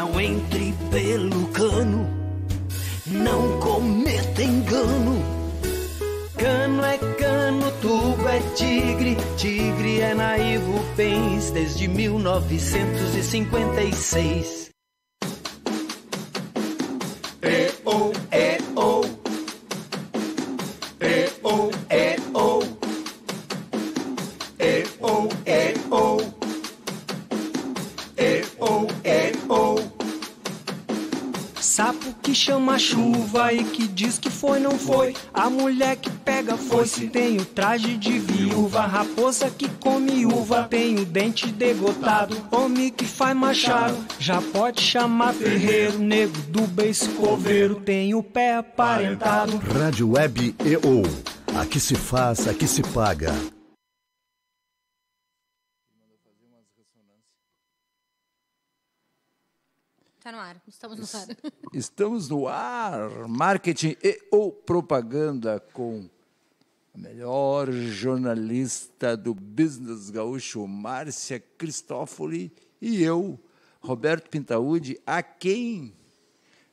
Não entre pelo cano, não cometa engano. Cano é cano, tubo é tigre, tigre é naivo pens desde 1956. chuva e que diz que foi, não foi. A mulher que pega foi se Tem o traje de viúva, raposa que come uva. Tem o dente degotado, homem que faz machado. Já pode chamar ferreiro, nego do bem coveiro, Tem o pé aparentado. Rádio Web EO. Aqui se faz, aqui se paga. no ar, estamos no ar. Estamos no ar, marketing e ou propaganda com a melhor jornalista do business gaúcho, Márcia Cristófoli, e eu, Roberto Pintaúde, a quem,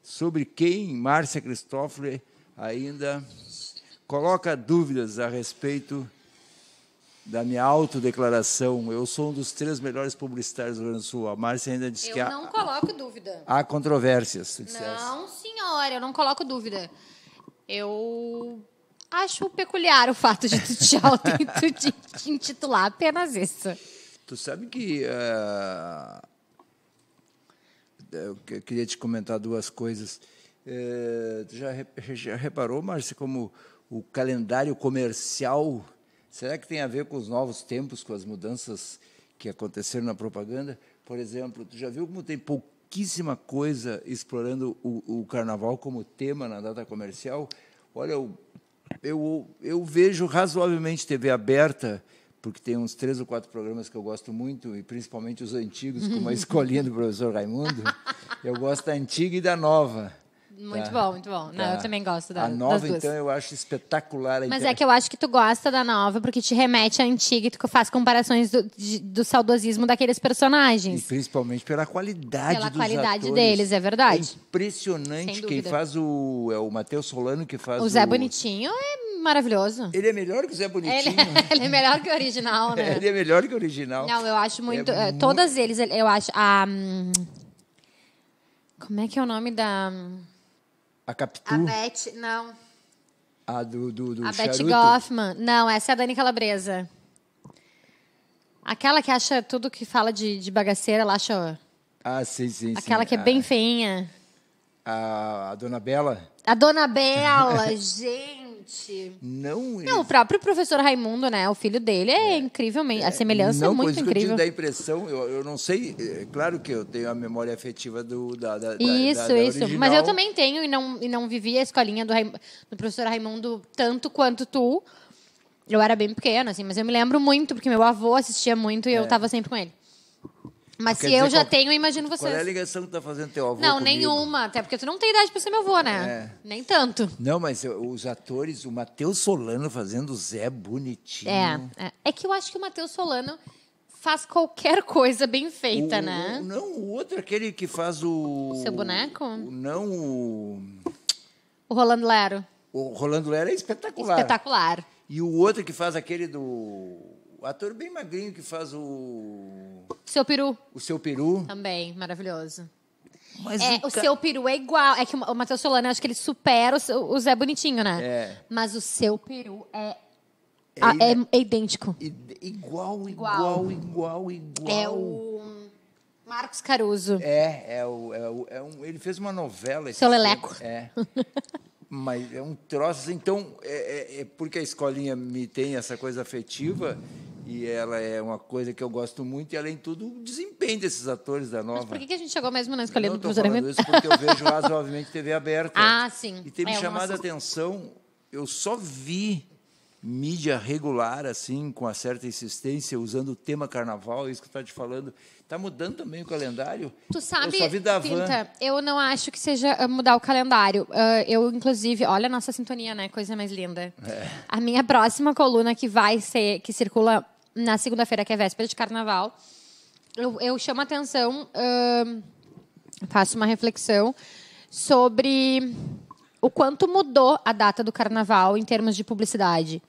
sobre quem Márcia Cristófoli ainda coloca dúvidas a respeito da minha autodeclaração, eu sou um dos três melhores publicitários do Rio Grande do Sul. A Márcia ainda disse eu que há... Eu não coloco dúvida. Há controvérsias. Não, senhora, eu não coloco dúvida. Eu acho peculiar o fato de tu te, auto, de te intitular apenas isso. Tu sabe que... Uh... Eu queria te comentar duas coisas. Uh, tu já, já reparou, Márcia, como o calendário comercial Será que tem a ver com os novos tempos, com as mudanças que aconteceram na propaganda? Por exemplo, tu já viu como tem pouquíssima coisa explorando o, o carnaval como tema na data comercial? Olha, eu, eu, eu vejo razoavelmente TV aberta, porque tem uns três ou quatro programas que eu gosto muito, e principalmente os antigos, como a escolinha do professor Raimundo. Eu gosto da antiga e da nova. Muito tá. bom, muito bom. Não, tá. eu também gosto da A nova, então, eu acho espetacular. Mas é que eu acho que tu gosta da nova, porque te remete à antiga e tu faz comparações do, de, do saudosismo daqueles personagens. E principalmente pela qualidade Pela qualidade atores. deles, é verdade. É impressionante quem faz o... É o Matheus Solano que faz o... Zé o... Bonitinho é maravilhoso. Ele é melhor que o Zé é Bonitinho. Ele, ele é melhor que o original, né? ele é melhor que o original. Não, eu acho é muito... É, todas muito... eles, eu acho... A, hum, como é que é o nome da... Hum, a Capitu? A Beth, não. A do, do, do A Beth Goffman. Não, essa é a Dani Calabresa. Aquela que acha tudo que fala de, de bagaceira, ela acha... Ah, sim, sim, Aquela sim. que é a, bem ah, feinha. A, a Dona Bela? A Dona Bela, gente! Gente. Não, é. não, o próprio professor Raimundo, né? O filho dele é, é incrivelmente. É, a semelhança é não, é muito incrível. Não, da impressão, eu, eu não sei. É, claro que eu tenho a memória afetiva do, da, da Isso, da, da isso. Original. Mas eu também tenho e não, e não vivi a escolinha do, do professor Raimundo tanto quanto tu. Eu era bem pequena, assim, mas eu me lembro muito, porque meu avô assistia muito e eu estava é. sempre com ele. Mas se eu já qual, tenho, eu imagino vocês. Qual é a ligação que tu tá fazendo teu avô? Não, comigo? nenhuma. Até porque tu não tem idade para ser meu avô, né? É. Nem tanto. Não, mas os atores, o Matheus Solano fazendo o Zé bonitinho. É, é. É que eu acho que o Matheus Solano faz qualquer coisa bem feita, o, né? não, o outro, aquele que faz o. O seu boneco? O, não, o. O Rolando Lero. O Rolando Lero é espetacular. Espetacular. E o outro que faz aquele do o ator bem magrinho que faz o. Seu peru. O seu peru. Também, maravilhoso. Mas é, o, ca... seu peru é igual. É que o Matheus Solano, acho que ele supera o, o Zé Bonitinho, né? É. Mas o seu peru é é, ah, é, é, idêntico. Igual, igual, igual, igual. É o Marcos Caruso. É, é, o, é, o, é um, ele fez uma novela. Seu Leleco. Tempo. É. Mas é um troço. Assim, então, é, é, é, porque a escolinha me tem essa coisa afetiva e ela é uma coisa que eu gosto muito, e além de tudo, o desempenho desses atores da nova. Mas por que a gente chegou mesmo na escolha do professor Hermínio? isso porque eu vejo razoavelmente TV aberta. Ah, sim. E tem me é, chamado a atenção, eu só vi mídia regular, assim, com uma certa insistência, usando o tema carnaval, é isso que está te falando. Está mudando também o calendário? Tu sabe, eu, da Pinta, eu não acho que seja ah, mudar o calendário. Ah, eu, inclusive, olha a nossa sintonia, né? Coisa mais linda. É. A minha próxima coluna que vai ser, que circula na segunda-feira, que é véspera de carnaval, eu, eu chamo a atenção, faço uma reflexão sobre o quanto mudou a data do carnaval em termos de publicidade.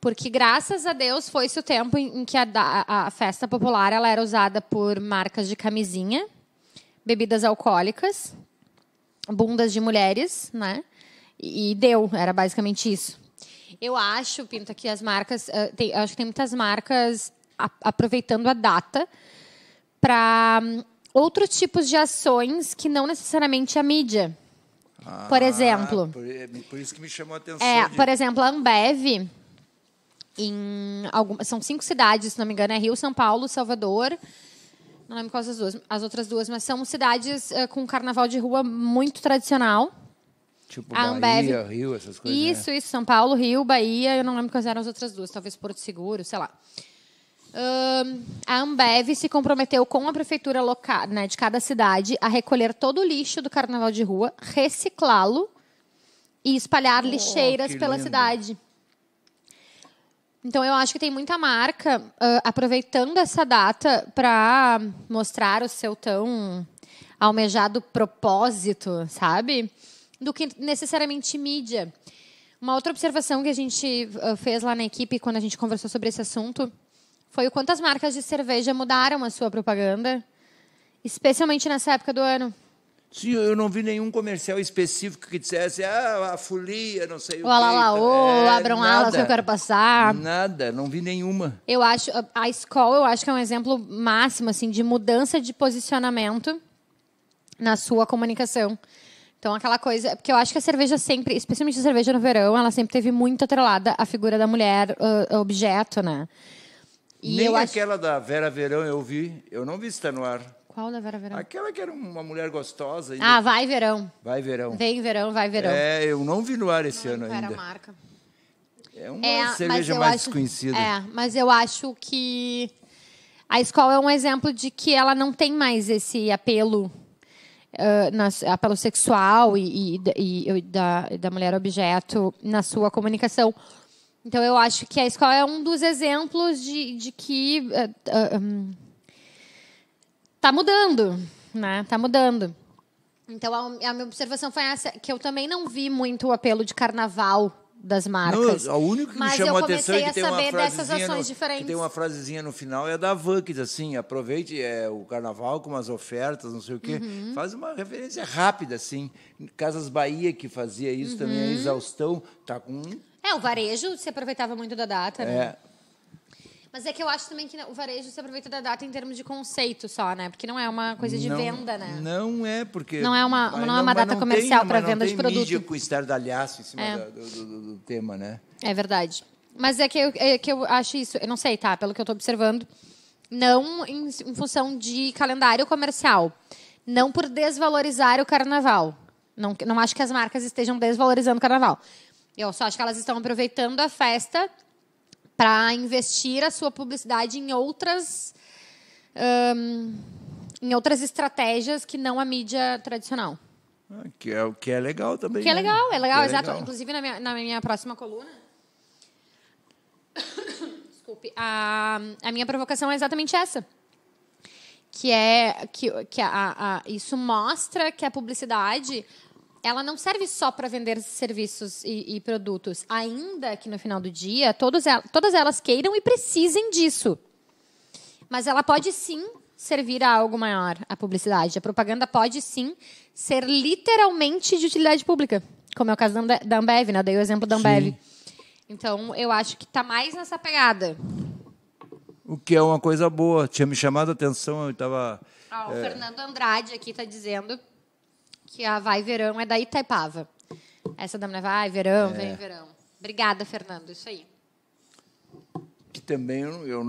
Porque, graças a Deus, foi-se o tempo em, que a, a, a, festa popular ela era usada por marcas de camisinha, bebidas alcoólicas, bundas de mulheres, né? E, e deu, era basicamente isso. Eu acho, Pinto, que as marcas. Uh, tem, acho que tem muitas marcas a, aproveitando a data para um, outros tipos de ações que não necessariamente a mídia. Ah, por exemplo. Por, eh, por, isso que me chamou a atenção. É, de... Por exemplo, a Ambev. Em algumas, são cinco cidades, se não me engano, é Rio, São Paulo, Salvador. Não lembro quais as duas, as outras duas, mas são cidades uh, com carnaval de rua muito tradicional. Tipo a ah, Ambev. Bahia, Rio, essas coisas. Né? Isso, né? isso. São Paulo, Rio, Bahia. Eu não lembro quais eram as outras duas. Talvez Porto Seguro, sei lá. Um, a Ambev se comprometeu com a prefeitura local, né, de cada cidade a recolher todo o lixo do carnaval de rua, reciclá-lo e espalhar oh, lixeiras pela cidade. Então eu acho que tem muita marca uh, aproveitando essa data para mostrar o seu tão almejado propósito, sabe? do que necessariamente mídia. Uma outra observação que a gente eh, fez lá na equipe quando a gente conversou sobre esse assunto foi o quanto as marcas de cerveja mudaram a sua propaganda, especialmente nessa época do ano. Sim, eu não vi nenhum comercial específico que dissesse ah, a folia, não sei o, o que. Lá, lá, é, abram nada, alas que eu quero passar. Nada, não vi nenhuma. Eu acho, a escola eu acho que é um exemplo máximo, assim, de mudança de posicionamento na sua comunicação. Então, aquela coisa. Porque eu acho que a cerveja sempre, especialmente a cerveja no verão, ela sempre teve muito atrelada à figura da mulher uh, objeto, né? E Nem aquela acho... da Vera Verão eu vi. Eu não vi está no ar. Qual da Vera Verão? Aquela que era uma mulher gostosa. Ainda. Ah, vai verão. Vai verão. Vem verão, vai verão. É, eu não vi no ar esse não, ano não ainda. Era a marca. É uma é, cerveja mais acho, desconhecida. É, mas eu acho que a escola é um exemplo de que ela não tem mais esse apelo uh, apelo sexual e, e, e da, da mulher objeto na sua comunicação. Então, eu acho que a escola é um dos exemplos de, de que uh, um, tá mudando, né? Tá mudando. Então, a, a, minha observação foi essa, que eu também não vi muito o apelo de carnaval das marcas. Não, a que Mas me chamou a atenção é que tem uma frasezinha no, diferentes. Que tem uma frasezinha no final é da Van, que diz assim: aproveite é, o carnaval com umas ofertas, não sei o quê. Uhum. Faz uma referência rápida, assim. Casas Bahia, que fazia isso uhum. também, a uhum. Exaustão, tá com. É, o varejo se aproveitava muito da data, né? é. né? Mas é que eu acho também que o varejo se aproveita da data em termos de conceito só, né? Porque não é uma coisa de não, venda, né? Não é, porque. Não é uma, não, é uma data comercial para venda de produto. Não tem com estardalhaço em cima é. do, do, do, do, tema, né? É verdade. Mas é que, eu, é que eu acho isso. Eu não sei, tá? Pelo que eu estou observando. Não em, em função de calendário comercial. Não por desvalorizar o carnaval. Não, não acho que as marcas estejam desvalorizando o carnaval. Eu só acho que elas estão aproveitando a festa para investir a sua publicidade em outras um, em outras estratégias que não a mídia tradicional. Ah, que é o que é legal também. Que é né? legal, é legal, é exato. Legal. Inclusive na minha, na minha próxima coluna. Desculpe. A, a minha provocação é exatamente essa. Que é que, que a, a, isso mostra que a publicidade ela não serve só para vender serviços e, e, produtos, ainda que no final do dia todas elas, todas elas queiram e precisem disso. Mas ela pode sim servir a algo maior, a publicidade. A propaganda pode sim ser literalmente de utilidade pública, como é o caso da Ambev, né? Eu dei o exemplo da Ambev. Sim. Então, eu acho que está mais nessa pegada. O que é uma coisa boa. Tinha me chamado a atenção, eu estava... Ah, o é... Fernando Andrade aqui está dizendo que a Vai Verão é da Itaipava. Essa da mulher né? Vai Verão, é. vem Verão. Obrigada, Fernando. Isso aí. Que também eu, não. Eu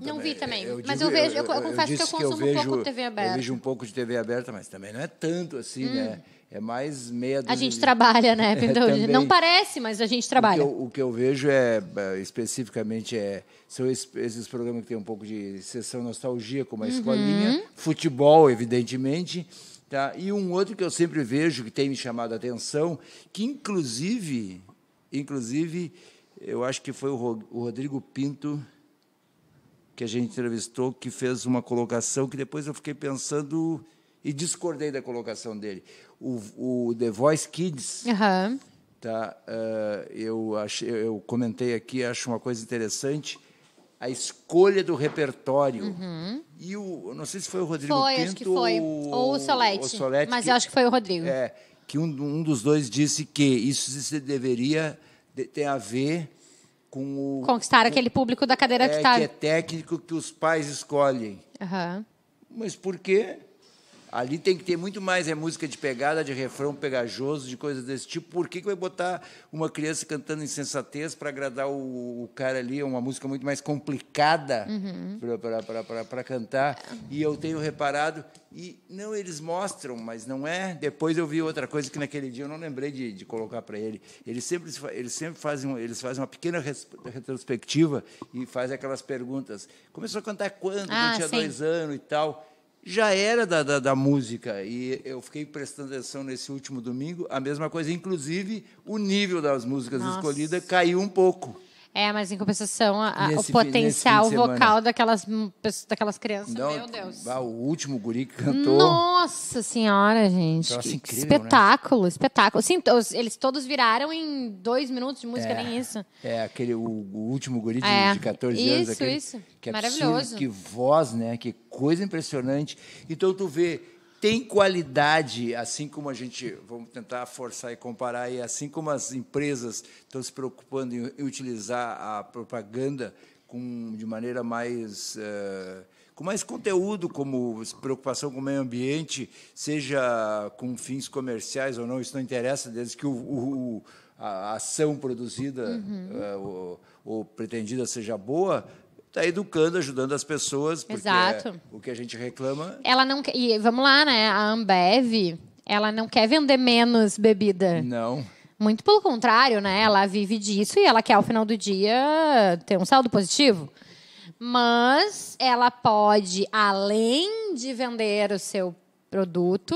não também, vi também. Eu mas eu vejo, eu, confesso que eu consumo que eu vejo, um pouco de TV aberta. Eu vejo um pouco de TV aberta, mas também não é tanto assim, hum. né? É mais meia dúzia. A gente de... trabalha, né, Pindão? É, então, não parece, mas a gente trabalha. O que eu, o que eu vejo é, é especificamente, é, são esses programas que tem um pouco de sessão nostalgia, como a uhum. escolinha, futebol, evidentemente, Tá? E um outro que eu sempre vejo, que tem me chamado a atenção, que inclusive, inclusive, eu acho que foi o Rodrigo Pinto que a gente entrevistou, que fez uma colocação que depois eu fiquei pensando e discordei da colocação dele. O, o The Voice Kids, uhum. tá? Uh, eu, achei, eu comentei aqui, acho uma coisa interessante, a escolha do repertório. Uhum. E o, não sei se foi o Rodrigo foi, Pinto acho que foi. ou, o Solete, o Solete mas que, eu acho que foi o Rodrigo. É, que um, um dos dois disse que isso se deveria de, ter a ver com o... Conquistar com, aquele público da cadeira é, que está... que tá. é técnico que os pais escolhem. Uhum. Mas por quê? Ali tem que ter muito mais é música de pegada, de refrão pegajoso, de coisas desse tipo. Por que, que vai botar uma criança cantando insensatez para agradar o, o, cara ali? É uma música muito mais complicada uhum. para cantar. E eu tenho reparado, e não eles mostram, mas não é. Depois eu vi outra coisa que naquele dia eu não lembrei de, de colocar para ele. Eles sempre, eles sempre fazem, eles fazem uma pequena retrospectiva e fazem aquelas perguntas. Começou a cantar quando? Ah, não tinha sim. dois anos e tal já era da, da, da, música. E eu fiquei prestando atenção nesse último domingo, a mesma coisa. Inclusive, o nível das músicas Nossa. escolhidas caiu um pouco. É, mas em compensação, a, o potencial vocal daquelas, daquelas crianças, Não, meu Deus. Ah, o último guri que cantou. Nossa senhora, gente. que incrível, espetáculo, né? espetáculo. Sim, eles todos viraram em dois minutos de música, é, nem isso. É, aquele, o, o último guri de, é, de 14 isso, anos. Aquele, isso, isso. É Maravilhoso. Absurdo, que voz, né? Que coisa impressionante. Então, tu vê tem qualidade, assim como a gente, vamos tentar forçar e comparar, e assim como as empresas estão se preocupando em, utilizar a propaganda com, de maneira mais. Uh, com mais conteúdo, como preocupação com o meio ambiente, seja com fins comerciais ou não, isso não interessa, desde que o, o a ação produzida uhum. uh, eh, ou, ou pretendida seja boa, está educando, ajudando as pessoas, porque é Exato. É o que a gente reclama. Ela não e vamos lá, né? A Ambev, ela não quer vender menos bebida. Não. Muito pelo contrário, né? Ela vive disso e ela quer ao final do dia ter um saldo positivo. Mas ela pode, além de vender o seu produto,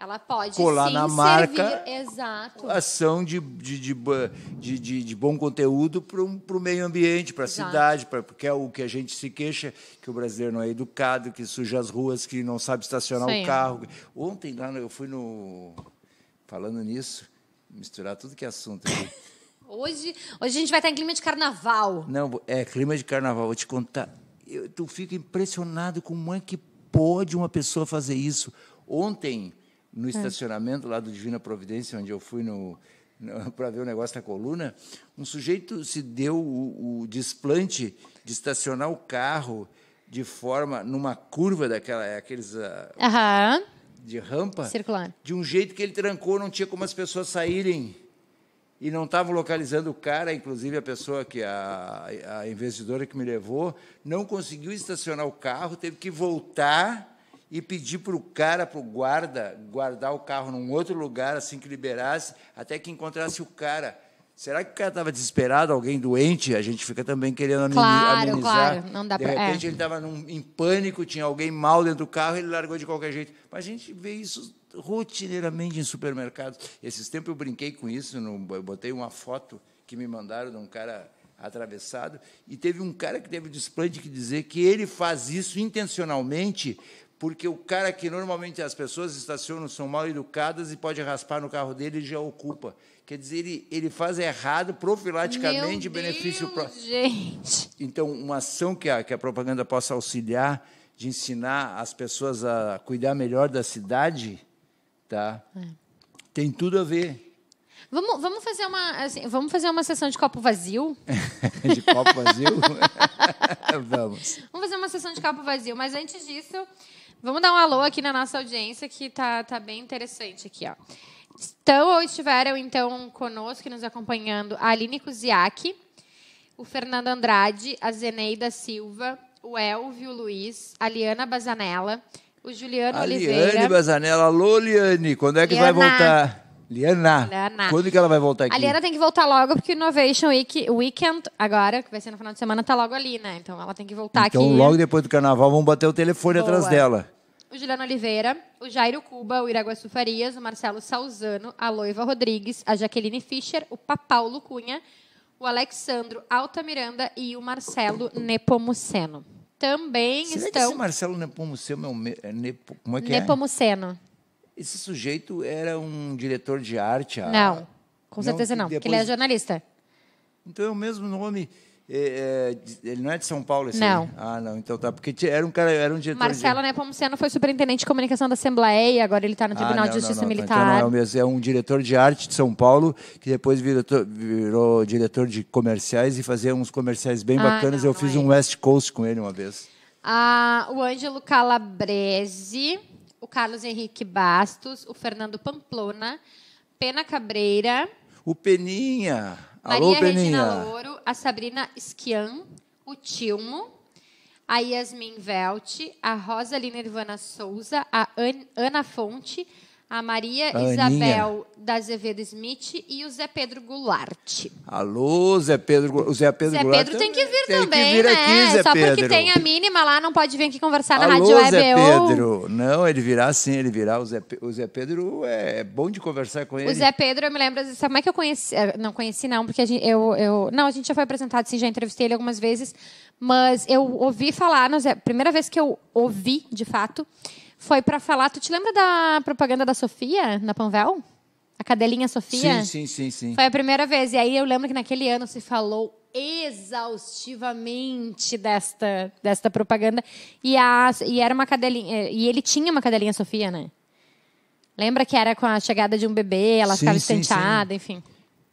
ela pode colar sim, na marca exato ação de, de, de, de, de bom conteúdo para um, o meio ambiente, para a cidade, pra, porque é o que a gente se queixa, que o brasileiro não é educado, que suja as ruas, que não sabe estacionar o carro. Ontem lá eu fui no. Falando nisso, misturar tudo que é assunto aqui. Hoje, hoje a gente vai estar em clima de carnaval. Não, é clima de carnaval. Vou te contar. Eu, fico fica impressionado como é que pode uma pessoa fazer isso. Ontem, no é. estacionamento lá do Divina Providência, onde eu fui no, no para ver o negócio da coluna, um sujeito se deu o, o desplante de estacionar o carro de forma numa curva daquela aqueles uh, uhum. de rampa circular de um jeito que ele trancou não tinha como as pessoas saírem e não estavam localizando o cara inclusive a pessoa que a, a investidora que me levou não conseguiu estacionar o carro teve que voltar e pedir para o cara, para o guarda, guardar o carro num outro lugar, assim que liberasse, até que encontrasse o cara. Será que o cara estava desesperado, alguém doente? A gente fica também querendo claro, amenizar. Claro, não dá De é. repente, é. ele estava em pânico, tinha alguém mal dentro do carro, ele largou de qualquer jeito. Mas a gente vê isso rotineiramente em supermercados. Esses tempos eu brinquei com isso, eu botei uma foto que me mandaram de um cara atravessado, e teve um cara que teve o desplante de dizer que ele faz isso intencionalmente porque o cara que normalmente as pessoas estacionam são mal educadas e pode raspar no carro dele e já ocupa. Quer dizer, ele, ele faz errado profilaticamente Meu benefício para gente. Então, uma ação que a, que a propaganda possa auxiliar de ensinar as pessoas a cuidar melhor da cidade, tá? É. Tem tudo a ver. Vamos, vamos, fazer uma, assim, vamos fazer uma sessão de copo vazio? de copo vazio? vamos. Vamos fazer uma sessão de copo vazio, mas antes disso, Vamos dar um alô aqui na nossa audiência, que está tá bem interessante aqui, ó. Estão ou estiveram, então, conosco e nos acompanhando a Aline Kuziak, o Fernando Andrade, a Zeneida Silva, o Elvio Luiz, a Liana Bazanella, o Juliano a Oliveira. Liane Bazanella, alô, Liane, quando é que Liana. vai voltar? Liana. Liana. Quando que ela vai voltar aqui? A Liana tem que voltar logo, porque o Innovation Week, Weekend, agora, que vai ser no final de semana, tá logo ali, né? Então ela tem que voltar então, aqui. Então, logo depois do carnaval, vamos bater o telefone Boa. atrás dela. O Juliano Oliveira, o Jairo Cuba, o Iraguaçu Farias, o Marcelo Salzano, a Loiva Rodrigues, a Jaqueline Fischer, o Papaulo Cunha, o Alexandro Alta Miranda e o Marcelo Nepomuceno. Também Será estão. Que esse Marcelo Nepomuceno é o. Me... É Nepo... Como é que Nepomuceno. é? Nepomuceno. Esse sujeito era um diretor de arte? A... Não, com certeza não, depois... porque ele é jornalista. Então é o mesmo nome. É, é, ele não é de São Paulo, esse Não. Aí? Ah, não. Então tá. Porque era um cara, era um diretor. Marcelo de... Nepomuceno foi superintendente de comunicação da Assembleia, agora ele está no ah, Tribunal ah, não, de Justiça não, tá, então Militar. Então não é o mesmo. É um diretor de arte de São Paulo, que depois virou, virou diretor de comerciais e fazia uns comerciais bem ah, bacanas. Eu fiz é um West Coast com ele uma vez. Ah, o Ângelo Calabrese o Carlos Henrique Bastos, o Fernando Pamplona, Pena Cabreira. O Peninha. Maria Peninha. Regina Peninha. Louro, a Sabrina Esquian, o Tilmo, a Yasmin Velt, a Rosalina Nirvana Souza, a Ana Fonte, a Maria a Isabel da Azevedo Smith e o Zé Pedro Goulart. Alô, Zé Pedro O Zé Pedro Zé Goulart Pedro tem que vir tem também, que vir né? Aqui, Zé Só Pedro. porque tem a mínima lá, não pode vir aqui conversar Alô, na Rádio Web. Zé Pedro. Ou... Não, ele virá sim, ele virá. O Zé, o Zé Pedro é bom de conversar com ele. O Zé Pedro, eu me lembro, sabe como é que eu conheci? É, não conheci não, porque gente, eu, eu... Não, a gente já foi apresentado sim, já entrevistei ele algumas vezes, mas eu ouvi falar, no Zé, primeira vez que eu ouvi, de fato, foi para falar. Tu te lembra da propaganda da Sofia na Panvel? A cadelinha Sofia? Sim, sim, sim, sim. Foi a primeira vez. E aí eu lembro que naquele ano se falou exaustivamente desta, desta propaganda. E, a, e era uma cadelinha. Eh, e ele tinha uma cadelinha Sofia, né? Lembra que era com a chegada de um bebê, ela sim, ficava estenteada, enfim.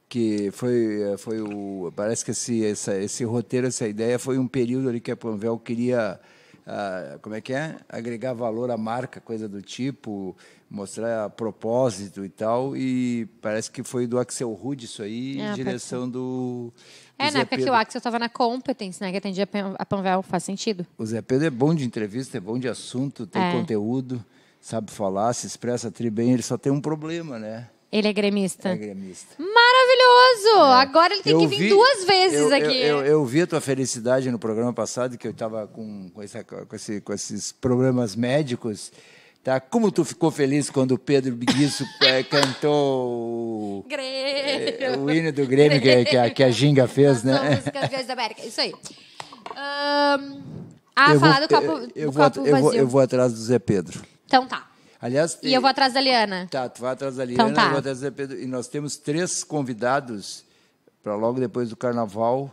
Que foi, eh, foi o. Parece que esse, esse roteiro, essa ideia, foi um período ali que a Panvel queria ah, como é que é? Agregar valor à marca, coisa do tipo, mostrar propósito e tal. E parece que foi do Axel Rude isso aí, é, em direção do. É, na época Pedro. que o Axel estava na Competence, né? Que atendia a Panvel, faz sentido. O Zé Pedro é bom de entrevista, é bom de assunto, tem é. conteúdo, sabe falar, se expressa tri bem, ele só tem um problema, né? Ele é gremista. É gremista. Maravilhoso! É. Agora ele tem eu que vir vi, duas vezes eu, aqui. Eu, eu, vi a tua felicidade no programa passado, que eu estava com, com, com, esse, com esses problemas médicos. Tá? Como tu ficou feliz quando o Pedro Biguiço é, cantou é, o hino do Grêmio que, que, a, que a Ginga fez, Nós né? Músicas da América, isso aí. Um, ah, falar vou, do copo, eu, do vou, copo vazio. vou, eu vou atrás do Zé Pedro. Então tá. Aliás, tem... E eu vou eh, atrás da Liana. Tá, tu vai atrás da então Liana, então, tá. eu vou atrás da Pedro. E nós temos três convidados para logo depois do carnaval,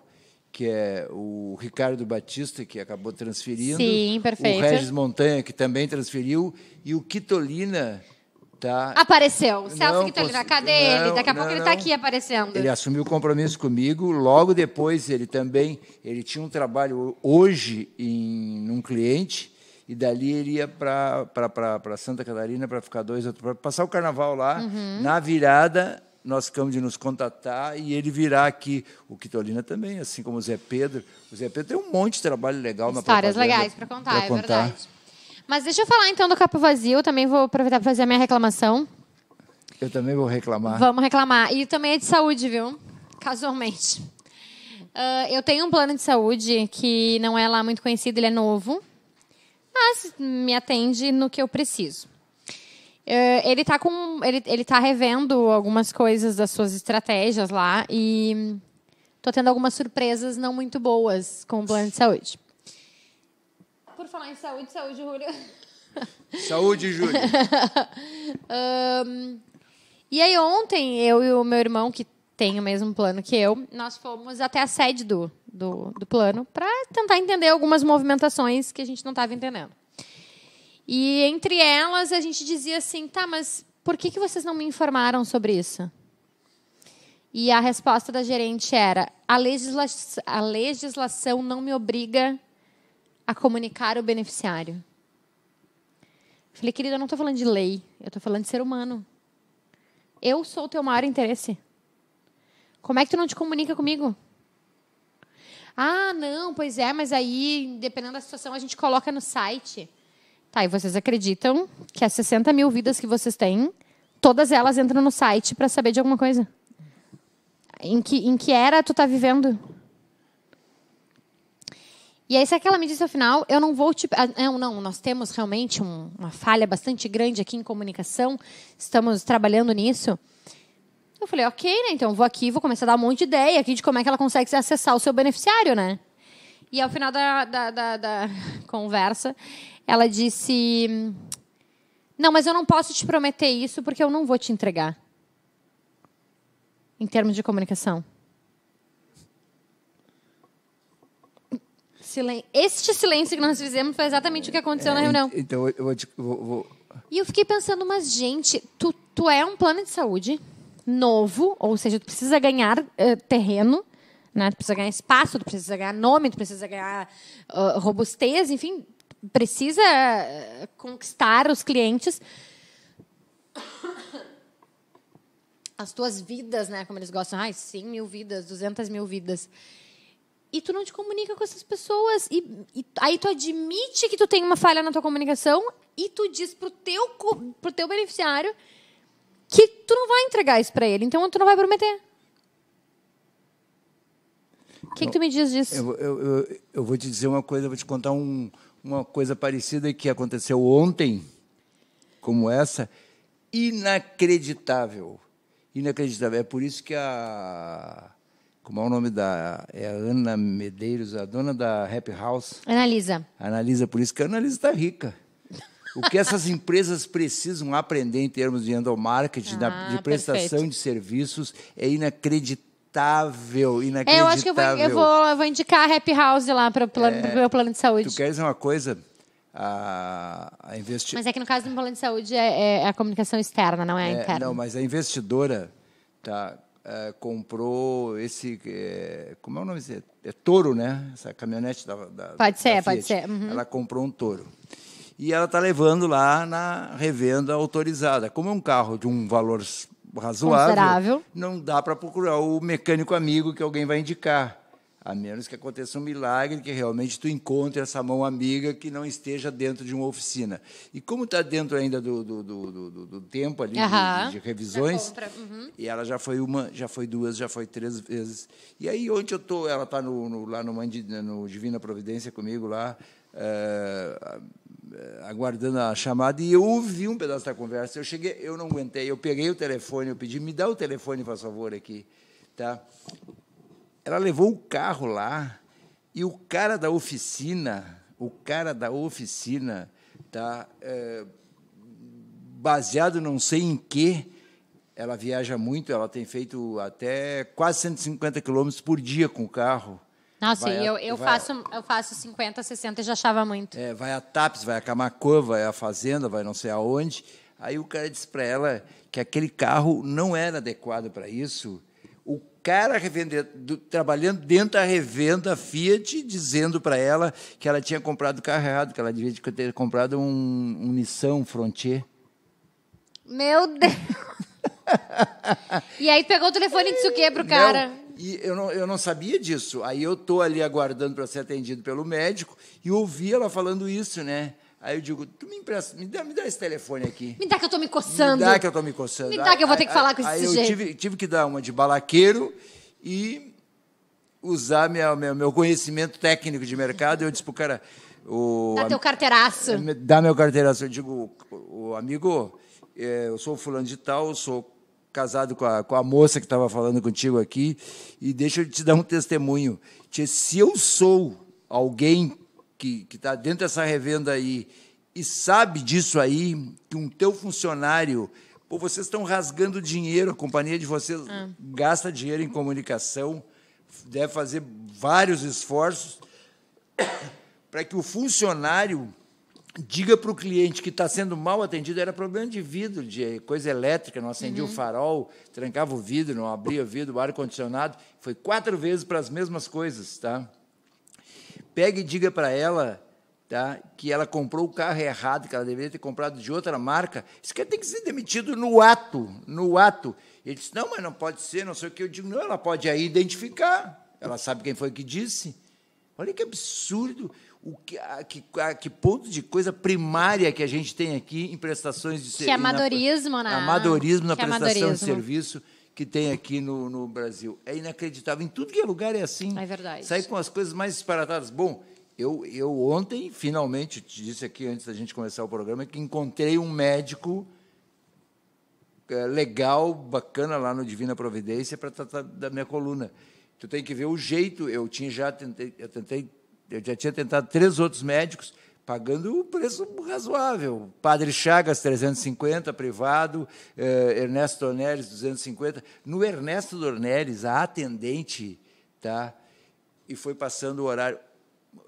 que é o Ricardo Batista, que acabou transferindo. Sim, perfeito. O Regis Montanha, que também transferiu, e o Quitolina. Tá... Apareceu. O Celso Quitolina, cadê não, ele? Daqui a tá não, pouco não. ele está aqui aparecendo. Ele assumiu o compromisso comigo. Logo depois, ele também ele tinha um trabalho hoje em um cliente e dali ele ia para Santa Catarina para ficar dois para passar o carnaval lá. Uhum. Na virada, nós ficamos de nos contatar e ele virá aqui. O Quitolina também, assim como o Zé Pedro. O Zé Pedro tem um monte de trabalho legal Histórias na Histórias legais para contar, é verdade. Mas deixa eu falar então do Capo Vazio, também vou aproveitar para fazer a minha reclamação. Eu também vou reclamar. Vamos reclamar. E também é de saúde, viu? Casualmente. Uh, eu tenho um plano de saúde que não é lá muito conhecido, ele é novo mas me atende no que eu preciso. É, ele está com, ele, ele tá revendo algumas coisas das suas estratégias lá e tô tendo algumas surpresas não muito boas com o plano de saúde. Por falar em saúde, saúde, Júlio. Saúde, Júlio. um, e aí ontem eu e o meu irmão, que tem o mesmo plano que eu, nós fomos até a sede do, do, do plano para tentar entender algumas movimentações que a gente não estava entendendo. E entre elas a gente dizia assim, tá, mas por que, que vocês não me informaram sobre isso? E a resposta da gerente era: a, legisla a legislação não me obriga a comunicar o beneficiário. Falei, querida, eu não estou falando de lei, eu estou falando de ser humano. Eu sou o teu maior interesse. Como é que tu não te comunica comigo? Ah, não, pois é, mas aí, dependendo da situação, a gente coloca no site. Tá, e vocês acreditam que as 60 mil vidas que vocês têm, todas elas entram no site para saber de alguma coisa? Em que, em que era tu tá vivendo? E aí, se aquela me disse ao final, eu não vou te. Ah, não, não, nós temos realmente um, uma falha bastante grande aqui em comunicação, estamos trabalhando nisso. Eu falei, ok, né? Então vou aqui, vou começar a dar um monte de ideia aqui de como é que ela consegue acessar o seu beneficiário, né? E ao final da, da, da, da conversa, ela disse: Não, mas eu não posso te prometer isso porque eu não vou te entregar. Em termos de comunicação. este silêncio que nós fizemos foi exatamente o que aconteceu é, na reunião. Então, eu vou, vou, vou, E eu fiquei pensando, mas, gente, tu, tu é um plano de saúde? novo, ou seja, tu precisa ganhar uh, terreno, né? tu precisa ganhar espaço, tu precisa ganhar nome, tu precisa ganhar uh, robustez, enfim, precisa uh, conquistar os clientes. As tuas vidas, né? Como eles gostam, ah, 100 mil vidas, 200 mil vidas. E tu não te comunica com essas pessoas. E, e aí tu admite que tu tem uma falha na tua comunicação e tu diz pro teu, pro teu beneficiário que tu não vai entregar isso para ele, então tu não vai prometer. O que, que, tu me diz disso? Eu, eu, eu, eu, vou te dizer uma coisa, vou te contar um, uma coisa parecida que aconteceu ontem, como essa, inacreditável. Inacreditável. É por isso que a. Como é o nome da. É a Ana Medeiros, a dona da Happy House. Analisa. Analisa, por isso que a Analisa está rica o que essas empresas precisam aprender em termos de endomarketing, ah, de prestação de serviços, é inacreditável inacreditável, é, inacreditável. eu acho que eu vou, eu vou, eu vou indicar a Happy House lá para o é, meu plano de saúde. Tu queres uma coisa? A, a investi... Mas é que no caso do plano de saúde é, é a comunicação externa, não é, a é, interna. Não, mas a investidora tá, é, comprou esse. como é o nome? É, é touro, né? Essa caminhonete da. da pode ser, da pode ser. Uhum. Ela comprou um touro e ela está levando lá na revenda autorizada. Como é um carro de um valor razoável, Considerável. não dá para procurar o mecânico amigo que alguém vai indicar. A menos que aconteça um milagre, que realmente tu encontre essa mão amiga que não esteja dentro de uma oficina. E como está dentro ainda do, do, do, do, do tempo ali de, de, revisões, uhum. e ela já foi uma, já foi duas, já foi três vezes. E aí onde eu tô, ela está no, no, lá no, no Divina Providência comigo lá. Uh, eh, aguardando a chamada e eu ouvi um pedaço da conversa. Eu cheguei, eu não aguentei, eu peguei o telefone, eu pedi, me dá o telefone, por favor, aqui. Tá? Ela levou o carro lá e o cara da oficina, o cara da oficina, tá? É, baseado não sei em quê, ela viaja muito, ela tem feito até quase 150 quilômetros por dia com o carro. Nossa, vai eu, a, eu, faço, a, eu faço 50, 60 e já achava muito. É, vai a TAPS, vai a Camacor, vai a Fazenda, vai não sei aonde. Aí o cara disse para ela que aquele carro não era adequado para isso. O cara revende, trabalhando dentro da revenda Fiat, dizendo para ela que ela tinha comprado o carro errado, que ela devia ter comprado um, um Nissan Frontier. Meu Deus! e aí pegou o telefone e disse o quê pro cara? Não, e eu não, eu não sabia disso. Aí eu estou ali aguardando para ser atendido pelo médico e ouvi ela falando isso, né? Aí eu digo, tu me empresta, me dá, me dá esse telefone aqui. Me dá que eu estou me coçando. Me dá que eu estou me coçando. Me dá que eu vou ter que falar com esse sujeito. Aí eu tive, tive que dar uma de balaqueiro e usar minha, minha, meu conhecimento técnico de mercado. Eu disse pro cara... O, dá teu carteiraço. É, dá meu carteiraço. Eu digo, o, o amigo, é, eu sou fulano de tal, eu sou casado com a, com a moça que estava falando contigo aqui, e deixa eu te dar um testemunho. Se eu sou alguém que está dentro dessa revenda aí e sabe disso aí, que um teu funcionário Pô, vocês estão rasgando dinheiro, a companhia de vocês ah. gasta dinheiro em comunicação, deve fazer vários esforços para que o funcionário diga para o cliente que está sendo mal atendido, era problema de vidro, de coisa elétrica, não acendia uhum. o farol, trancava o vidro, não abria o vidro, o ar-condicionado. Foi quatro vezes para as mesmas coisas. Tá? Pegue e diga para ela tá, que ela comprou o carro errado, que ela deveria ter comprado de outra marca. Isso quer tem que ser demitido no ato, no ato. Ele disse, não, mas não pode ser, não sei o que. Eu digo, não, ela pode aí identificar. Ela sabe quem foi que disse. Olha que absurdo o que, a, que, a, que ponto de coisa primária que a gente tem aqui em prestações de serviço. Que né? amadorismo na, na amadorismo na prestação amadorismo. de serviço que tem aqui no, no, Brasil. É inacreditável. Em tudo que é lugar é assim. É verdade. Sai com as coisas mais disparatadas. Bom, eu, eu ontem, finalmente, te disse aqui antes da gente começar o programa, que encontrei um médico é, legal, bacana lá no Divina Providência para tratar da minha coluna. Tu tem que ver o jeito. Eu tinha já tentei, eu tentei eu já tinha tentado três outros médicos, pagando um preço razoável. Padre Chagas, 350, privado, eh, Ernesto Dornelles, 250. No Ernesto Dornelles, a atendente, tá? e foi passando o horário.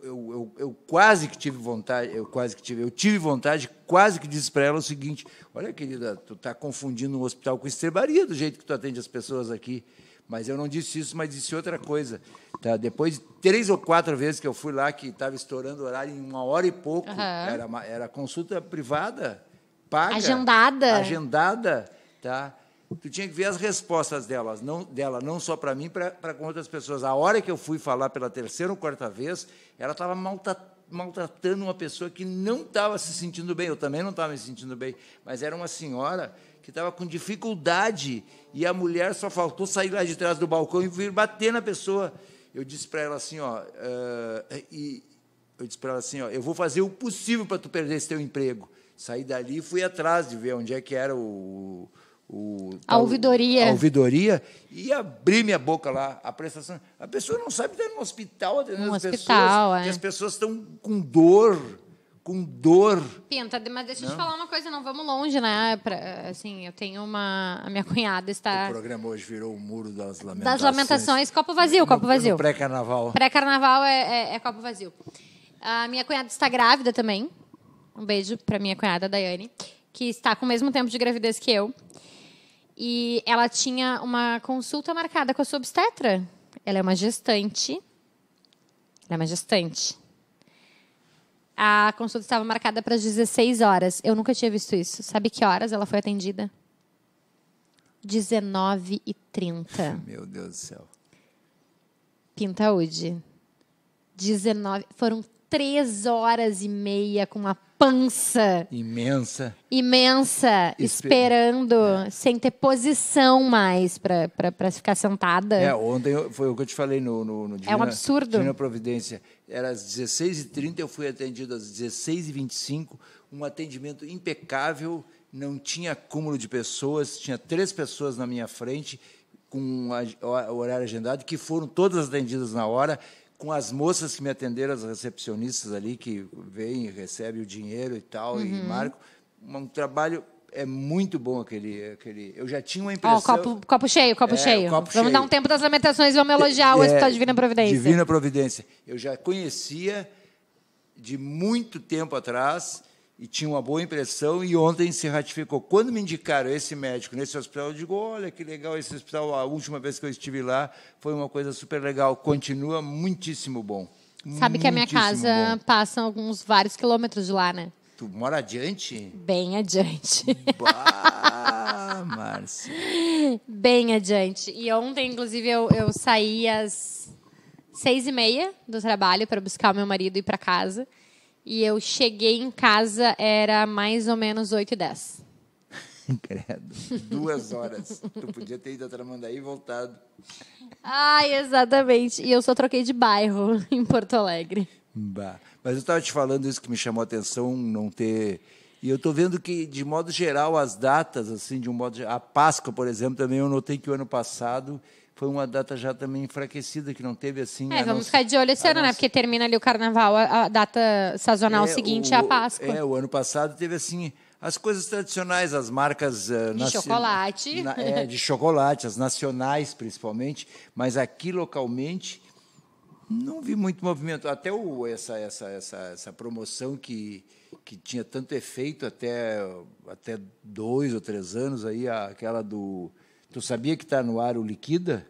Eu, eu, eu, quase que tive vontade, eu quase que tive, eu tive vontade, quase que disse para ela o seguinte: olha, querida, tu está confundindo um hospital com estrebaria do jeito que tu atende as pessoas aqui. Mas eu não disse isso, mas disse outra coisa. Tá? Depois de três ou quatro vezes que eu fui lá, que estava estourando o horário em uma hora e pouco, uhum. era, uma, era consulta privada, paga. Agendada. Agendada, tá? Tu tinha que ver as respostas delas, não, dela, não só para mim, para com outras pessoas. A hora que eu fui falar pela terceira ou quarta vez, ela estava maltratando maltratando uma pessoa que não estava se sentindo bem, eu também não estava me sentindo bem, mas era uma senhora que estava com dificuldade e a mulher só faltou sair lá de trás do balcão e vir bater na pessoa. Eu disse para ela assim, ó, uh, e eu disse para ela assim, ó, eu vou fazer o possível para tu perder esse teu emprego. Saí dali e fui atrás de ver onde é que era o, o a ouvidoria. A ouvidoria e abri minha boca lá, a prestação. A pessoa não sabe estar no hospital, atendendo um as hospital, pessoas, é. e as pessoas estão com dor com dor. Pinta, mas deixa eu te falar uma coisa, não vamos longe, né? Pra, assim, eu tenho uma. A minha cunhada está. O programa hoje virou o muro das lamentações. Das lamentações, copo vazio, copo vazio. Pré-carnaval. Pré-carnaval é, é, é, copo vazio. A minha cunhada está grávida também. Um beijo para minha cunhada, Daiane, que está com o mesmo tempo de gravidez que eu. E ela tinha uma consulta marcada com a sua obstetra. Ela é uma gestante. Ela é uma gestante. A consulta estava marcada para as 16 horas. Eu nunca tinha visto isso. Sabe que horas ela foi atendida? 19 e 30 Meu Deus do céu. Pintaúde. 19. Foram três horas e meia com uma pança. Imensa. Imensa, esperando, é. sem ter posição mais para ficar sentada. É, ontem foi o que eu te falei no, no, no Divina, É um absurdo. Divina Providência era às 16h30, eu fui atendido às 16h25, um atendimento impecável, não tinha cúmulo de pessoas, tinha três pessoas na minha frente, com o horário agendado, que foram todas atendidas na hora, com as moças que me atenderam, as recepcionistas ali, que vêm, recebem o dinheiro e tal, uhum. e marco. Um trabalho é muito bom aquele, aquele. Eu já tinha uma impressão. Oh, copo, copo cheio, copo é, cheio. Copo vamos cheio. dar um tempo das lamentações e vamos elogiar o é, Hospital Divina é, Providência. Divina Providência. Eu já conhecia de muito tempo atrás e tinha uma boa impressão e ontem se ratificou. Quando me indicaram esse médico nesse hospital, eu digo, olha que legal esse hospital, a última vez que eu estive lá foi uma coisa super legal, continua muitíssimo bom. Sabe que a minha casa bom. passa alguns vários quilômetros de lá, né? Tu mora adiante? Bem adiante. Bah, Márcia. Bem adiante. E ontem, inclusive, eu, eu saí às seis e meia do trabalho para buscar o meu marido e ir para casa. E eu cheguei em casa, era mais ou menos oito e dez. Credo. Duas horas. tu podia ter ido a Tramandaí e voltado. Ai, exatamente. E eu só troquei de bairro em Porto Alegre. Bah. Mas eu estava te falando isso que me chamou a atenção, não ter. E eu estou vendo que, de modo geral, as datas, assim, de um modo. A Páscoa, por exemplo, também eu notei que o ano passado foi uma data já também enfraquecida, que não teve assim. É, vamos nossa, ficar de olho esse ano, né, nossa... né? Porque termina ali o carnaval, a, data sazonal é, seguinte o, é a Páscoa. É, o ano passado teve assim. As coisas tradicionais, as marcas. Uh, de chocolate. Na, é, de chocolate, as nacionais principalmente, mas aqui localmente não vi muito movimento. Até o, essa, essa, essa, essa promoção que, que tinha tanto efeito até, até dois ou três anos, aí, aquela do. Tu sabia que está no ar o Liquida?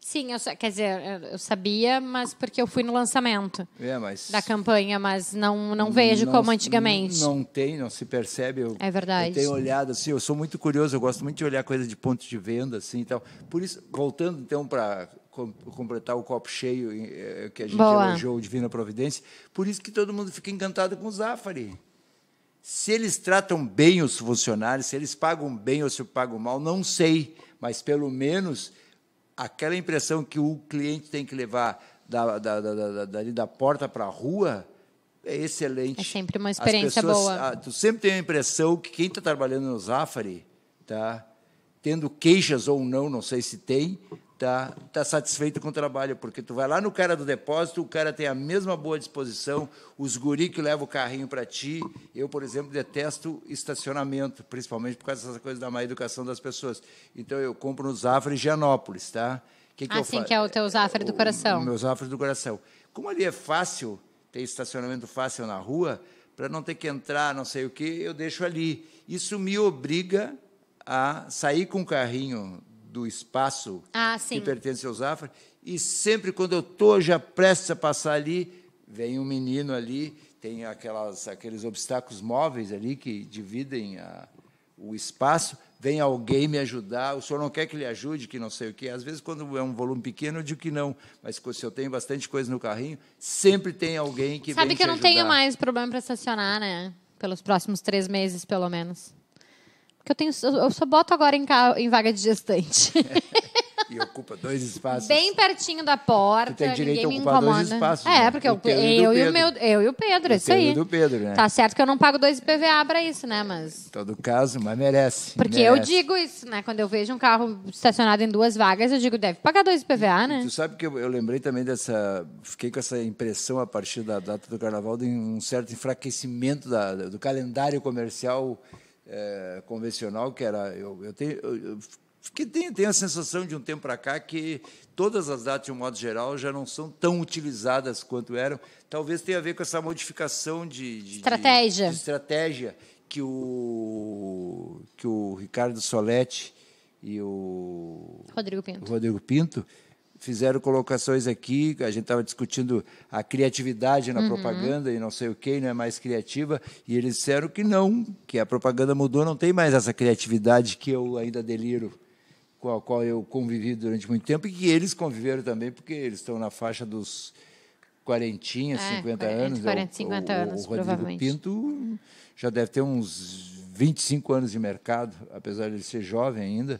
Sim, eu, quer dizer, eu sabia, mas porque eu fui no lançamento é, da campanha, mas não, não vejo não, como antigamente. Não, não, tem, não se percebe. Eu, é verdade. Eu tenho olhado assim, eu sou muito curioso, eu gosto muito de olhar coisas de ponto de venda assim, então. Por isso, voltando então para completar o copo cheio eh, que a gente Boa. elogiou Divina Providência. Por isso que todo mundo fica encantado com o Zafari. Se eles tratam bem os funcionários, se eles pagam bem ou se pagam mal, não sei, mas pelo menos aquela impressão que o cliente tem que levar da, da, da, da, da porta para a rua é excelente. É sempre uma experiência pessoas, boa. A, ah, tu sempre tem a impressão que quem está trabalhando no Zafari, tá, tendo queixas ou não, não sei se tem, tá, tá satisfeito com o trabalho, porque tu vai lá no cara do depósito, o cara tem a mesma boa disposição, os guri que levam o carrinho para ti. Eu, por exemplo, detesto estacionamento, principalmente por causa dessa coisa da má educação das pessoas. Então, eu compro no Zafre Gianópolis, tá? Que que assim, que é o teu Zafre do coração. O meu Zafre do coração. Como ali é fácil, tem estacionamento fácil na rua, para não ter que entrar, não sei o quê, eu deixo ali. Isso me obriga a sair com o carrinho do espaço ah, que pertence ao Zafra. E sempre quando eu estou já prestes a passar ali, vem um menino ali, tem aquelas, aqueles obstáculos móveis ali que dividem a, o espaço, vem alguém me ajudar, o senhor não quer que lhe ajude, que não sei o quê. Às vezes, quando é um volume pequeno, eu digo que não, mas se eu tenho bastante coisa no carrinho, sempre tem alguém que Sabe que eu não ajudar. tenho mais problema para estacionar, né? Pelos próximos três meses, pelo menos. Porque eu tenho, eu só boto agora em, em vaga de gestante. e ocupa dois espaços. Bem pertinho da porta. Tu tem direito ninguém a ocupar dois espaços. É, né? porque eu, eu, e o meu, eu e o Pedro, o isso aí. do Pedro, né? Tá certo que eu não pago dois IPVA para isso, né? Mas. Em todo caso, mas merece. Porque merece. eu digo isso, né? Quando eu vejo um carro estacionado em duas vagas, eu digo, deve pagar dois IPVA, e, né? Tu sabe que eu, eu, lembrei também dessa. Fiquei com essa impressão a partir da data do carnaval de um certo enfraquecimento da, do calendário comercial é, convencional, que era. Eu, eu tenho. Eu, porque tem, tem a sensação de um tempo para cá que todas as datas, de um modo geral, já não são tão utilizadas quanto eram. Talvez tenha a ver com essa modificação de, de estratégia, de, de estratégia que, o, que o Ricardo Soletti e o Rodrigo Pinto, o Rodrigo Pinto fizeram colocações aqui, a gente estava discutindo a criatividade na uhum. propaganda e não sei o que, não é mais criativa, e eles disseram que não, que a propaganda mudou, não tem mais essa criatividade que eu ainda deliro, com a qual eu convivi durante muito tempo, e que eles conviveram também, porque eles estão na faixa dos quarentinha, é, 50 40, anos. 40, é 50 o, anos, o Rodrigo provavelmente. Pinto já deve ter uns 25 anos de mercado, apesar de ele ser jovem ainda,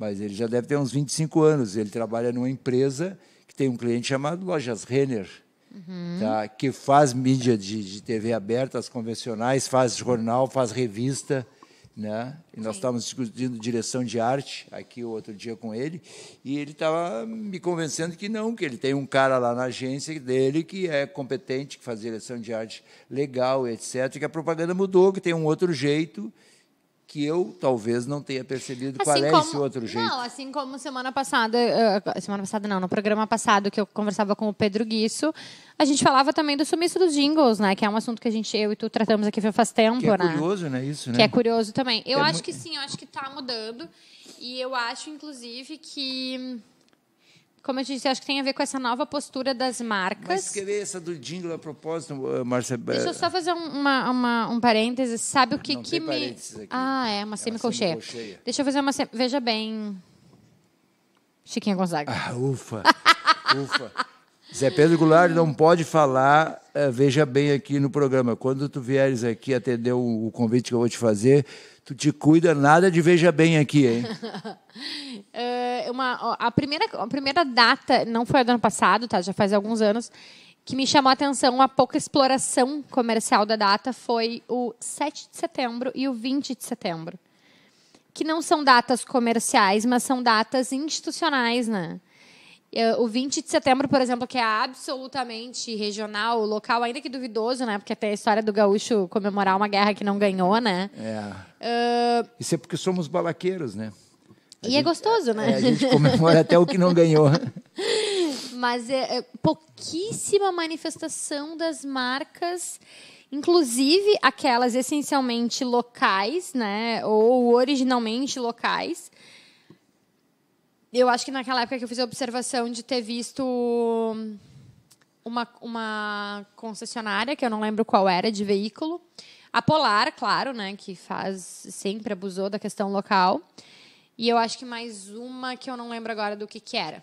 mas ele já deve ter uns 25 anos. Ele trabalha numa empresa que tem um cliente chamado Lojas Renner, uhum. tá? que faz mídia de, de TV aberta, as convencionais, faz jornal, faz revista. Né? E nós estávamos discutindo direção de arte aqui outro dia com ele, e ele estava tá me convencendo que não, que ele tem um cara lá na agência dele que é competente, que faz direção de arte legal, etc., que a propaganda mudou, que tem um outro jeito, que eu talvez não tenha percebido assim qual é esse outro jeito. Não, assim como semana passada, eh, eh, semana passada não, no programa passado que eu conversava com o Pedro Guiço, a gente falava também do sumiço dos jingles, né? Que é um assunto que a gente, eu e tu, tratamos aqui faz tempo, que é né? curioso, né? Isso, né? Que é curioso também. Eu é acho que sim, eu acho que está mudando. E eu acho, inclusive, que como eu disse, acho que tem a ver com essa nova postura das marcas. Mas querer essa do jingle a propósito, Marcia... É, Deixa eu só fazer uma, uma, um parênteses. Sabe o que, Não, que me. Aqui. Ah, é, uma é semicolcheia. Deixa eu fazer uma. Sem... Veja bem. Chiquinha Gonzaga. Ah, ufa! ufa! Zé Pedro Goulart não pode falar, eh, veja bem aqui no programa. Quando tu vieres aqui atender o, convite que eu vou te fazer, Tu te cuida nada de veja bem aqui, hein? é uma, a, primeira, a primeira data, não foi do ano passado, tá? Já faz alguns anos, que me chamou a atenção a pouca exploração comercial da data foi o 7 de setembro e o 20 de setembro. Que não são datas comerciais, mas são datas institucionais, né? É, o 20 de setembro, por exemplo, que é absolutamente regional, local, ainda que duvidoso, né? Porque até a história do gaúcho comemorar uma guerra que não ganhou, né? É. Uh... Isso é porque somos balaqueiros, né? A e é gente, é gostoso, né? É, a gente comemora até o que não ganhou. Mas é, é pouquíssima manifestação das marcas inclusive aquelas essencialmente locais, né, ou originalmente locais, eu acho que naquela época que eu fiz a observação de ter visto uma, uma concessionária, que eu não lembro qual era, de veículo. A Polar, claro, né, que faz sempre abusou da questão local. E eu acho que mais uma que eu não lembro agora do que, que era.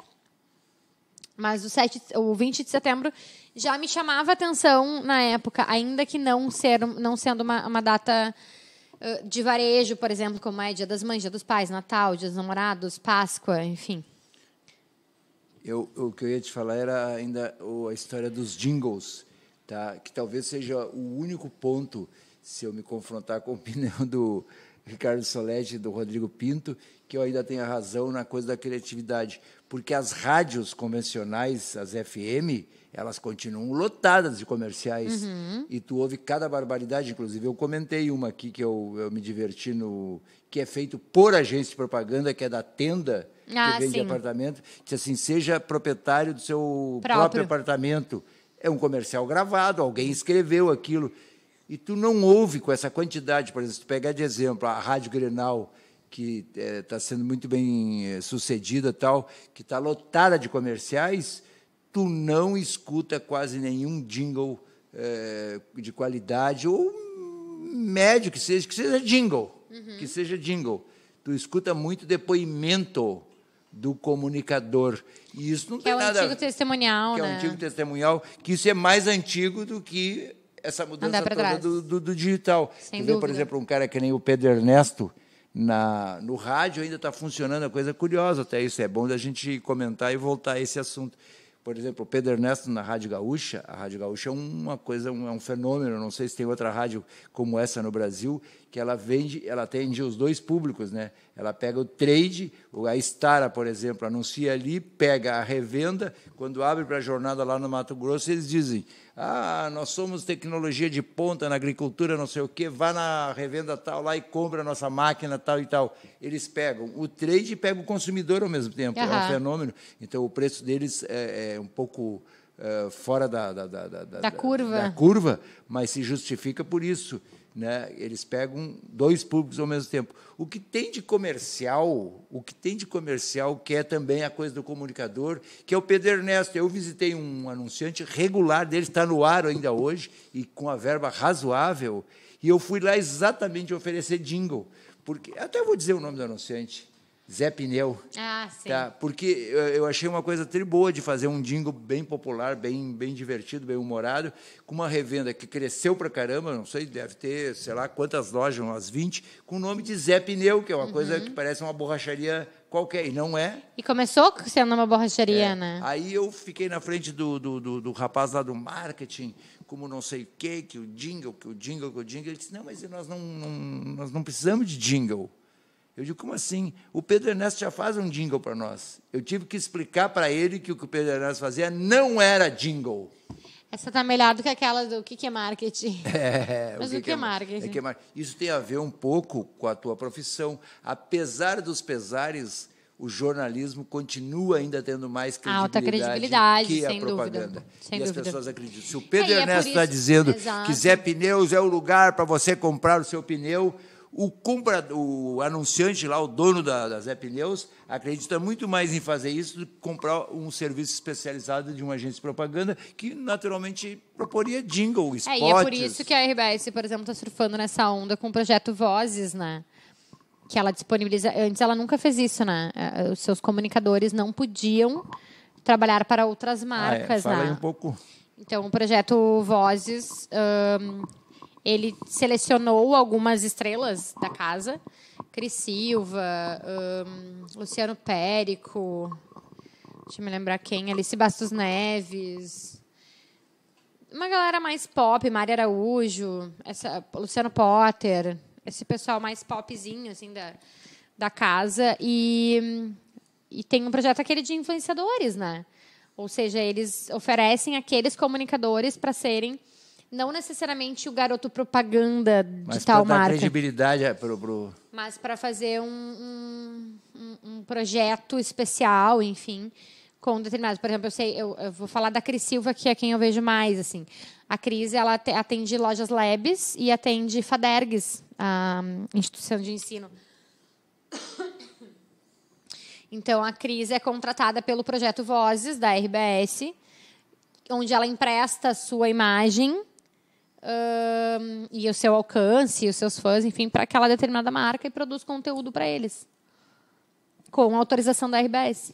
Mas o, 7, o 20 de setembro já me chamava atenção na época, ainda que não, ser, não sendo uma, uma data ah, de varejo, por exemplo, como é Dia das Mães, Dia dos Pais, Natal, Dia dos Namorados, Páscoa, enfim. Eu, o que eu ia te falar era ainda a história dos jingles, tá? que talvez seja o único ponto, se eu me confrontar com a opinião do Ricardo Soletti e do Rodrigo Pinto, que eu ainda tenha razão na coisa da criatividade. Porque as rádios convencionais, as FM, elas continuam lotadas de comerciais uhum. e tu ouve cada barbaridade. Inclusive, eu comentei uma aqui que eu, eu me diverti no. que é feito por agência de propaganda, que é da tenda ah, que vende sim. apartamento. Que assim, seja proprietário do seu próprio. próprio apartamento. É um comercial gravado, alguém escreveu aquilo. E tu não ouve com essa quantidade, por exemplo, se tu pegar de exemplo a Rádio Grenal, que está eh, é, sendo muito bem eh, sucedida tal, que está lotada de comerciais, tu não escuta quase nenhum jingle é, de qualidade, ou médio que seja, que seja jingle. Uhum. Que seja jingle. Tu escuta muito depoimento do comunicador. E isso não que tem é um nada. É né? Antigo testemunhal, que né? é um antigo testemunial, que isso é mais antigo do que essa mudança toda do, do, do, digital. Sem tu vê, dúvida. por exemplo, um cara que nem o Pedro Ernesto, na, no rádio ainda está funcionando, a coisa curiosa até isso. É bom da gente comentar e voltar a esse assunto por exemplo, o Pedro Ernesto na Rádio Gaúcha. A Rádio Gaúcha é uma coisa, um, é um fenômeno. Não sei se tem outra rádio como essa no Brasil, que ela vende, ela atende os dois públicos. Né? Ela pega o trade, a Stara, por exemplo, anuncia ali, pega a revenda. Quando abre para a jornada lá no Mato Grosso, eles dizem ah, nós somos tecnologia de ponta na agricultura, não sei o quê, vá na revenda tal lá e compra a nossa máquina tal e tal. Eles pegam o trade e pega o consumidor ao mesmo tempo. Uhum. É um fenômeno. Então, o preço deles é, é um pouco é, fora da, da, da, da, curva. da curva, mas se justifica por isso né? Eles pegam dois públicos ao mesmo tempo. O que tem de comercial, o que tem de comercial, que é também a coisa do comunicador, que é o Pedro Ernesto. Eu visitei um anunciante regular dele, está no ar ainda hoje e com a verba razoável, e eu fui lá exatamente oferecer jingle, porque até vou dizer o nome do anunciante. Zé Pneu. Ah, sim. Tá? Porque eu achei uma coisa triboa boa de fazer um dingo bem popular, bem, bem divertido, bem humorado, com uma revenda que cresceu pra caramba, não sei, deve ter, sei lá, quantas lojas, umas 20, com o nome de Zé Pneu, que é uma uhum. coisa que parece uma borracharia qualquer, e não é. E começou sendo uma borracharia, é. né? Aí eu fiquei na frente do, do, do, do rapaz lá do marketing, como não sei o quê, que o jingle, que o jingle, que o jingle. Ele disse, não, mas nós não, não nós não precisamos de jingle. Eu digo, como assim? O Pedro Ernesto já faz um jingle para nós. Eu tive que explicar para ele que o que o Pedro Ernesto fazia não era jingle. Essa tá melhor do que aquela do que, que é marketing. É, Mas o que, que é, é marketing? É que é mar... Isso tem a ver um pouco com a tua profissão. Apesar dos pesares, o jornalismo continua ainda tendo mais credibilidade, Alta credibilidade que a propaganda. Dúvida, sem e dúvida. as pessoas acreditam. Se o é, Pedro é, Ernesto está dizendo Exato. que Zé Pneus é o lugar para você comprar o seu pneu, o, compra, o anunciante lá, o dono da, da Zé Pneus, acredita muito mais em fazer isso do que comprar um serviço especializado de uma agência de propaganda que, naturalmente, proporia jingle, spots. É, e é por isso que a RBS, por exemplo, está surfando nessa onda com o projeto Vozes, né? Que ela disponibiliza... Antes ela nunca fez isso, né? É, os seus comunicadores não podiam trabalhar para outras marcas, ah, é. Fala né? Aí um pouco... Então, o projeto Vozes... Um ele selecionou algumas estrelas da casa. Cris Silva, um, Luciano Périco, deixa eu me lembrar quem, Alice Bastos Neves. Uma galera mais pop, Mari Araújo, essa, Luciano Potter, esse pessoal mais popzinho, assim, da, da casa. E, e tem um projeto aquele de influenciadores, né? Ou seja, eles oferecem aqueles comunicadores para serem não necessariamente o garoto propaganda de Mas tal marca. Mas para credibilidade é, pro, pro... Mas para fazer um, um, um, projeto especial, enfim, com determinados. Por exemplo, eu sei, eu, eu, vou falar da Cris Silva, que é quem eu vejo mais, assim. A Cris, ela atende lojas Labs e atende Fadergs, a instituição de ensino. Então, a Cris é contratada pelo projeto Vozes, da RBS, onde ela empresta a sua imagem e o seu alcance, os seus fãs, enfim, para aquela determinada marca e produz conteúdo para eles. Com autorização da RBS.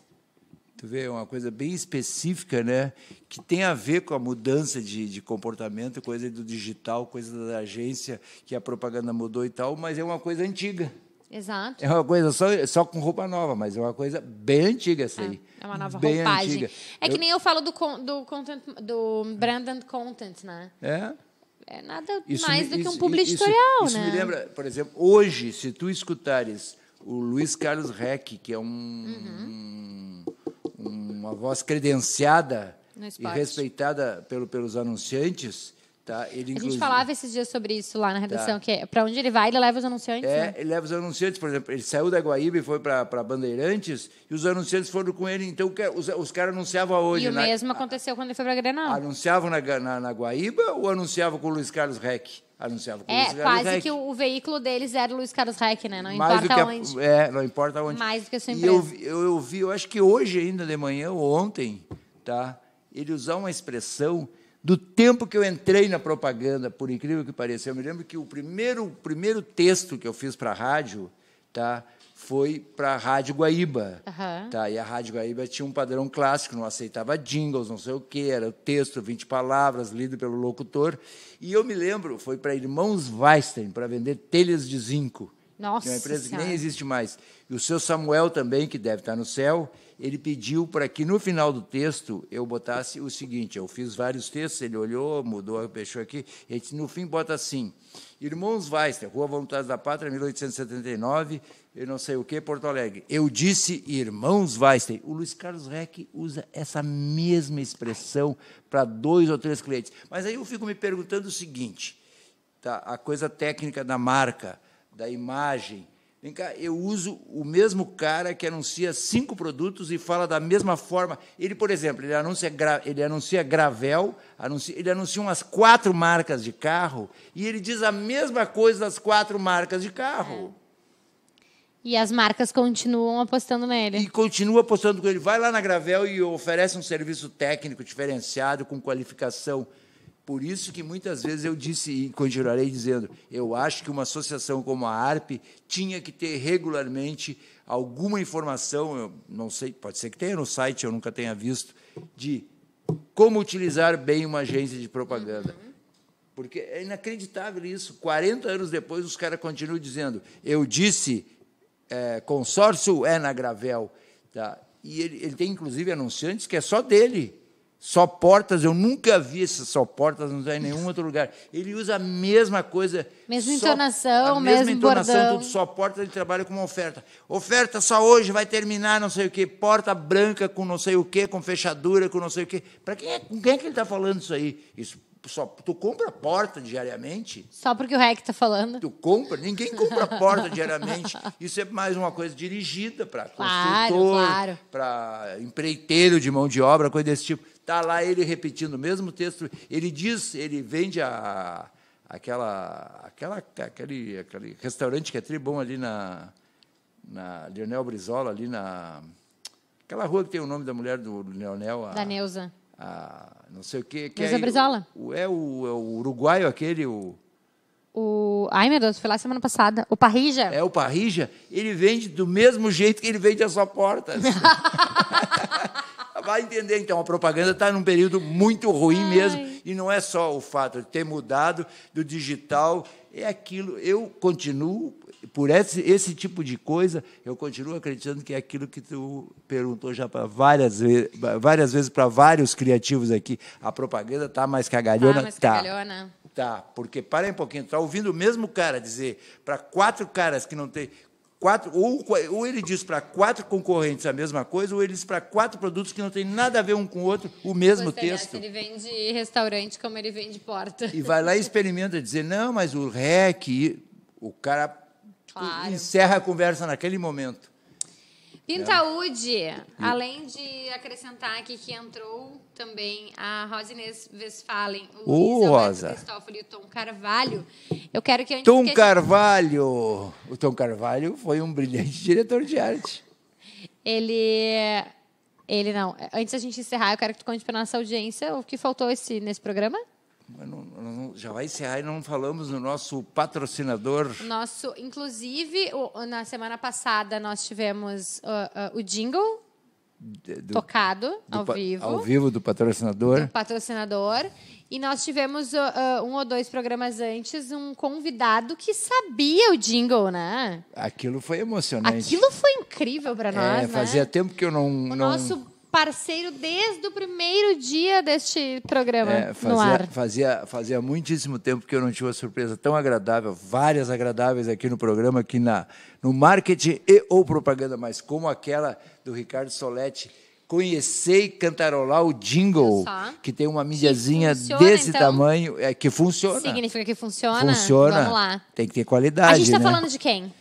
Tu vê, é uma coisa bem específica, né? Que tem a ver com a mudança de, de comportamento, coisa do digital, coisa da agência, que a propaganda mudou e tal, mas é uma coisa antiga. Exato. É uma coisa só, só com roupa nova, mas é uma coisa bem antiga essa é, aí. É, uma nova bem roupagem. Antiga. É que nem eu falo do, do, content, do and content, né? É é nada isso mais me, do que um publicitorial, isso, isso, né? Isso me né? lembra, por exemplo, hoje, se tu escutares o Luiz Carlos Reck, que é um, uhum. um, uma voz credenciada e respeitada pelo, pelos anunciantes, Tá? Ele, a gente falava esses dias sobre isso lá na tá. redação, tá. que é, para onde ele vai, ele leva os anunciantes. É, né? ele leva os anunciantes, por exemplo, ele saiu da Guaíba e foi para Bandeirantes, e os anunciantes foram com ele, então é, os, os caras anunciavam hoje. E o na, mesmo aconteceu a, quando ele foi para Grenal. Anunciavam na, na, na, Guaíba ou anunciavam com o Luiz Carlos Reck? Anunciava com é, o Luiz Carlos quase que o, o, veículo deles era o Luiz Carlos Reck, né? Não Mais importa a, onde. É, não importa onde. Mais do que a sua empresa. E eu, eu, eu vi, eu acho que hoje ainda de manhã ou ontem, tá? ele usar uma expressão do tempo que eu entrei na propaganda, por incrível que pareça. Eu me lembro que o primeiro, o primeiro texto que eu fiz para a rádio tá, foi para a Rádio Guaíba. Uhum. Tá, e a Rádio Guaíba tinha um padrão clássico, não aceitava jingles, não sei o quê, era o texto, 20 palavras, lido pelo locutor. E eu me lembro, foi para Irmãos Weinstein, para vender telhas de zinco. Nossa. É uma empresa senhora. que nem existe mais. E o seu Samuel também, que deve estar no céu, ele pediu para que no final do texto eu botasse o seguinte: eu fiz vários textos, ele olhou, mudou, fechou aqui, ele disse, no fim bota assim: Irmãos Weister, Rua Voluntários da Pátria, 1879, eu não sei o que, Porto Alegre. Eu disse Irmãos Weister. O Luiz Carlos Reck usa essa mesma expressão para dois ou três clientes. Mas aí eu fico me perguntando o seguinte: tá, a coisa técnica da marca da imagem. Vem cá, eu uso o mesmo cara que anuncia cinco produtos e fala da mesma forma. Ele, por exemplo, ele anuncia, ele anuncia Gravel, anuncia, ele anuncia umas quatro marcas de carro e ele diz a mesma coisa das quatro marcas de carro. É. E as marcas continuam apostando nele. E continua apostando com ele. Vai lá na Gravel e oferece um serviço técnico diferenciado, com qualificação por isso que muitas vezes eu disse e continuarei dizendo, eu acho que uma associação como a ARP tinha que ter regularmente alguma informação, eu não sei, pode ser que tenha no site, eu nunca tenha visto, de como utilizar bem uma agência de propaganda. Uhum. Porque é inacreditável isso. 40 anos depois, os caras continuam dizendo, eu disse, é, consórcio é na Gravel. Tá? E ele, ele tem, inclusive, anunciantes que é só dele só portas, eu nunca vi essas só portas, não tem em nenhum outro lugar. Ele usa a mesma coisa. Mesma só, entonação, a mesma entonação, bordão. tudo só portas, ele trabalha com uma oferta. Oferta só hoje, vai terminar não sei o quê, porta branca com não sei o quê, com fechadura, com não sei o quê. Para quem é, com quem é que ele está falando isso aí? Isso só, tu compra porta diariamente? Só porque o REC está falando. Tu compra? Ninguém compra porta diariamente. Isso é mais uma coisa dirigida para claro, construtor, claro. para empreiteiro de mão de obra, coisa desse tipo. Está lá ele repetindo o mesmo texto. Ele diz, ele vende a, aquela, aquela, aquele, aquele restaurante que é tribom ali na, na Leonel Brizola, ali na. Aquela rua que tem o nome da mulher do Leonel. A, da Neuza. A, não sei o quê. Que Neuza é, Brizola? O, é, o, é o uruguaio aquele. O, o. Ai, meu Deus, fui lá semana passada. O Parrija. É, o Parrija. Ele vende do mesmo jeito que ele vende as sua porta. vai entender. Então, a propaganda está num período muito ruim Ai. mesmo. E não é só o fato de ter mudado do digital. É aquilo. Eu continuo, por esse, esse tipo de coisa, eu continuo acreditando que é aquilo que tu perguntou já para várias, várias vezes para vários criativos aqui. A propaganda está mais cagalhona? Está tá. tá. porque parem um pouquinho, tá ouvindo o mesmo cara dizer para quatro caras que não tem quatro, ou, ou ele diz para quatro concorrentes a mesma coisa, ou ele diz para quatro produtos que não tem nada a ver um com o outro, o mesmo Você é, texto. Ele vende restaurante como ele vende porta. E vai lá e experimenta dizer, não, mas o REC, o cara claro. encerra a conversa naquele momento. Pintaúde, é. além de acrescentar aqui que entrou também a Rosinês Westphalen, o Ô, Luiz Rosa. Cristófalo e o Tom Carvalho, eu quero que antes Tom que Carvalho! O Tom Carvalho foi um brilhante diretor de arte. Ele... Ele não. Antes da gente encerrar, eu quero que tu conte para nossa audiência o que faltou esse, nesse programa já vai encerrar e não falamos do nosso patrocinador. Nosso, inclusive, na semana passada nós tivemos uh, uh, o jingle do, tocado do, ao vivo. Ao vivo do patrocinador. Do patrocinador. E nós tivemos uh, uh, um ou dois programas antes, um convidado que sabia o jingle, né? Aquilo foi emocionante. Aquilo foi incrível para é, nós. É, fazia né? tempo que eu não. O não... nosso parceiro desde o primeiro dia deste programa é, fazia, no ar. Fazia, fazia muitíssimo tempo que eu não tinha uma surpresa tão agradável, várias agradáveis aqui no programa, aqui na, no marketing e ou propaganda, mas como aquela do Ricardo Soletti, conhecer e cantarolar o jingle, que tem uma mídiazinha desse então, tamanho, é que funciona. Significa que funciona? Funciona. Vamos lá. Tem que ter qualidade, A gente está né? falando de quem?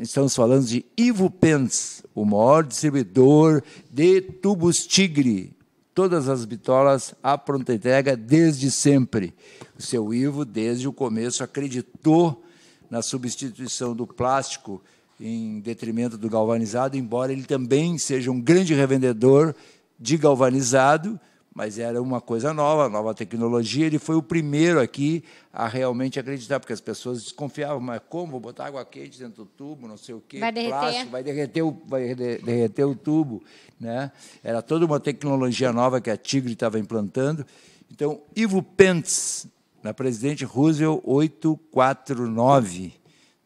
estamos falando de Ivo Pence, o maior distribuidor de tubos Tigre. Todas as bitolas à pronta entrega desde sempre. O seu Ivo, desde o começo, acreditou na substituição do plástico em detrimento do galvanizado, embora ele também seja um grande revendedor de galvanizado, mas era uma coisa nova, nova tecnologia. Ele foi o primeiro aqui a realmente acreditar, porque as pessoas desconfiavam, mas como? Vou botar água quente dentro do tubo, não sei o quê, vai derreter. plástico, vai derreter, o, vai derreter o tubo. Né? Era toda uma tecnologia nova que a Tigre estava implantando. Então, Ivo Pentz, na Presidente Roosevelt 849,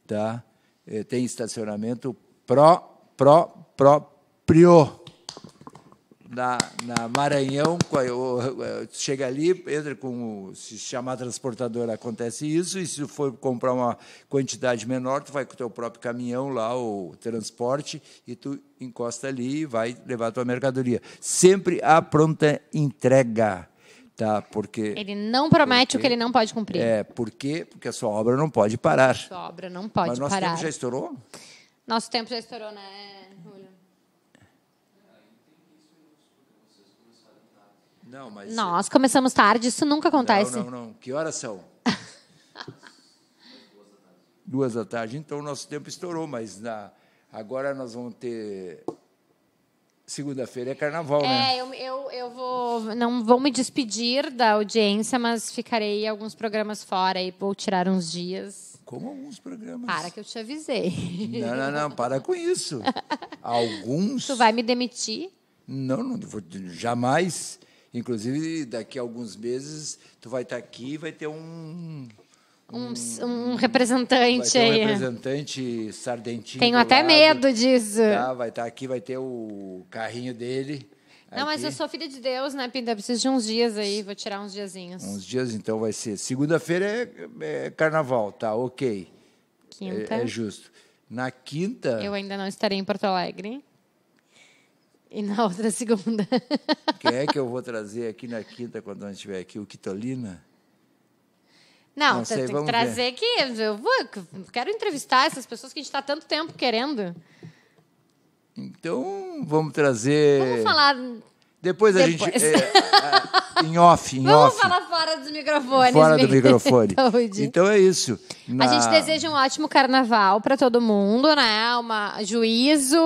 tá? Eh, tem estacionamento pró, pró, pró, prior na, na Maranhão, chega ali, entra com o, se chamar transportador, acontece isso, e se for comprar uma quantidade menor, tu vai com o teu próprio caminhão lá, o transporte, e tu encosta ali e vai levar a tua mercadoria. Sempre a pronta entrega. Tá, porque ele não promete porque, o que ele não pode cumprir. É, porque porque a sua obra não pode parar. A sua obra não pode Mas nosso parar. tempo já estourou? Nosso tempo já estourou, né? Não, mas. Nós começamos tarde, isso nunca acontece. Não, não, não. Que horas são? Duas da tarde. Então, o nosso tempo estourou, mas na... agora nós vamos ter. Segunda-feira é carnaval, é, né? É, eu, eu, eu vou. Não vou me despedir da audiência, mas ficarei alguns programas fora e vou tirar uns dias. Como alguns programas. Para que eu te avisei. Não, não, não, para com isso. Alguns. Tu vai me demitir? Não, não vou, jamais. Inclusive, daqui a alguns meses, tu vai estar tá aqui e vai ter um um, um, representante aí. Um representante sardentinho. Tenho até lado, medo disso. Tá? Vai estar tá aqui, vai ter o carrinho dele. Não, aqui. mas eu sou filha de Deus, né, Pinda? Preciso de uns dias aí, vou tirar uns diazinhos. Uns dias, então, vai ser. Segunda-feira é, é, carnaval, tá? Ok. É, quinta. É, é, justo. Na quinta. Eu ainda não estarei em Porto Alegre. E na outra segunda. Quem é que eu vou trazer aqui na quinta, quando a gente tiver aqui? O Quitolina? Não, Não tá, sei, tem que trazer ver. que eu vou, quero entrevistar essas pessoas que a gente está tanto tempo querendo. Então, vamos trazer. Vamos falar. Depois, depois. a gente. É, é, em off, em vamos off. Vamos falar fora dos microfones. Fora do microfone. Tá então é isso. Na... A gente deseja um ótimo carnaval para todo mundo, né? Uma juízo.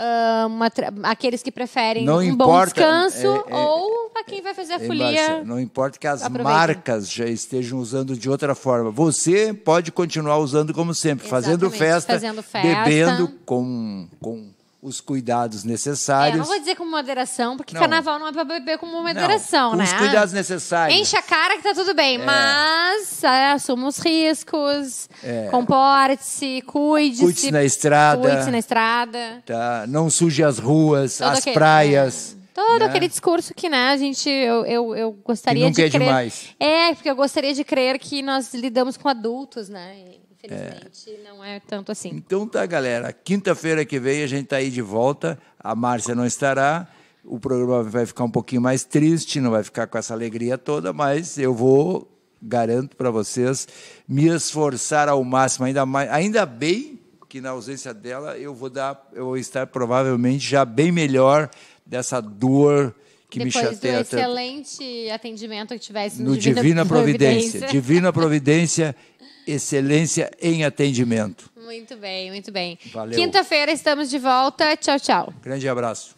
Ah, uma, aqueles que preferem não um importa, bom descanso é, é, ou para quem vai fazer a folia. Não importa que as marcas já estejam usando de outra forma. Você pode continuar usando como sempre, fazendo festa, fazendo festa, bebendo com, com os cuidados é, necessários. É, não vou dizer com moderação, porque não. carnaval não é para beber com moderação, não, com né? Os cuidados necessários. Enche a cara que tá tudo bem, é. mas é, assuma os riscos, é. comporte-se, cuide-se. Cuide-se na estrada. Cuide-se na estrada. Tá. Não suje as ruas, Todo as aquele, praias. É. Todo né? aquele discurso que, né, a gente, eu, eu, eu gostaria que nunca de é Demais. É, porque eu gostaria de crer que nós lidamos com adultos, né? E... Infelizmente, é. não é tanto assim. Então tá, galera. Quinta-feira que vem a gente tá aí de volta. A Márcia não estará. O programa vai ficar um pouquinho mais triste, não vai ficar com essa alegria toda, mas eu vou, garanto para vocês, me esforçar ao máximo, ainda mais, ainda bem que na ausência dela eu vou dar, eu vou estar provavelmente já bem melhor dessa dor que Depois me chateia do excelente atendimento que tivesse no, no Divina, Divina Providência. Providência. Divina Providência excelência em atendimento. Muito bem, muito bem. Valeu. Quinta-feira estamos de volta. Tchau, tchau. Grande abraço.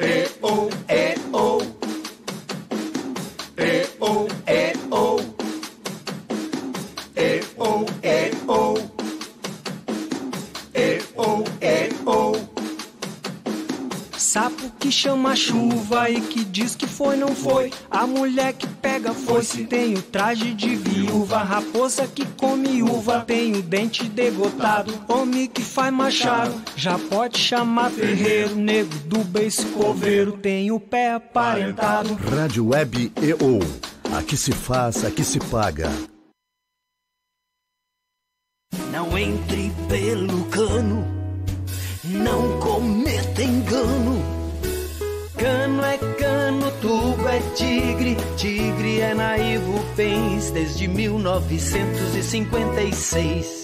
E ou, e ou. E ou, e ou. E ou, e ou. E ou, e ou. Sapo que chama chuva e que diz que foi, não foi. A mulher que pega foice tem o traje de viúva. Raposa que come uva tem o dente degotado. Homem que faz machado já pode chamar ferreiro. Nego do bem coveiro tem o pé aparentado. Rádio Web e A Aqui se faz, aqui se paga. Não entre pelo cano, não come tem engano. Cano é cano, tubo é tigre, tigre é naivo, pens desde 1956.